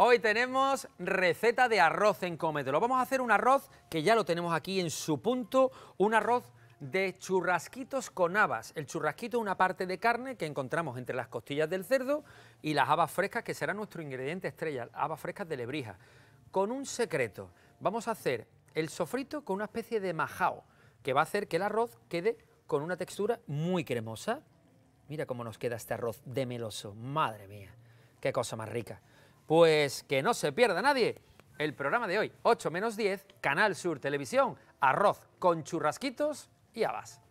Hoy tenemos receta de arroz en Lo Vamos a hacer un arroz que ya lo tenemos aquí en su punto, un arroz de churrasquitos con habas. El churrasquito es una parte de carne que encontramos entre las costillas del cerdo y las habas frescas, que será nuestro ingrediente estrella, habas frescas de lebrija. Con un secreto, vamos a hacer el sofrito con una especie de majao, que va a hacer que el arroz quede con una textura muy cremosa. Mira cómo nos queda este arroz de meloso, madre mía, qué cosa más rica. Pues que no se pierda nadie el programa de hoy, 8 menos 10, Canal Sur Televisión, arroz con churrasquitos y habas.